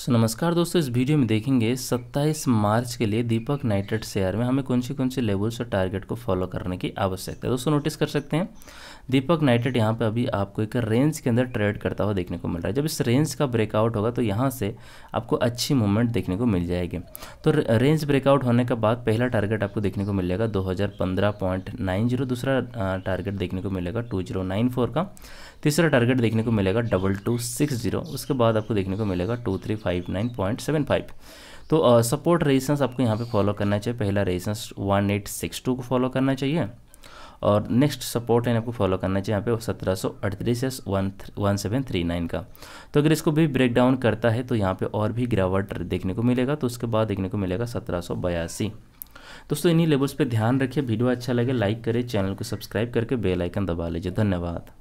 सो so, नमस्कार दोस्तों इस वीडियो में देखेंगे 27 मार्च के लिए दीपक नाइट्रेट शेयर में हमें कौन से कौन से लेवल्स और टारगेट को फॉलो करने की आवश्यकता है दोस्तों नोटिस कर सकते हैं दीपक नाइट्रेट यहाँ पे अभी आपको एक रेंज के अंदर ट्रेड करता हुआ देखने को मिल रहा है जब इस रेंज का ब्रेकआउट होगा तो यहाँ से आपको अच्छी मूवमेंट देखने को मिल जाएगी तो रेंज ब्रेकआउट होने के बाद पहला टारगेट आपको देखने को मिलेगा दो दूसरा टारगेट देखने को मिलेगा टू का तीसरा टारगेट देखने को मिलेगा डबल उसके बाद आपको देखने को मिलेगा टू फाइव तो सपोर्ट uh, रेजिस्टेंस आपको यहाँ पे फॉलो करना चाहिए पहला रेजिस्टेंस 1862 को फॉलो करना चाहिए और नेक्स्ट सपोर्ट लाइन आपको फॉलो करना चाहिए यहाँ पे सत्रह सौ अड़तीस S one one seven three nine का तो अगर इसको भी ब्रेक डाउन करता है तो यहाँ पे और भी गिरावट देखने को मिलेगा तो उसके बाद देखने को मिलेगा सत्रह सौ बयासी दोस्तों इन्हीं लेवल्स पे ध्यान रखिए वीडियो अच्छा लगे लाइक करें चैनल को सब्सक्राइब करके बेल आइकन दबा लीजिए धन्यवाद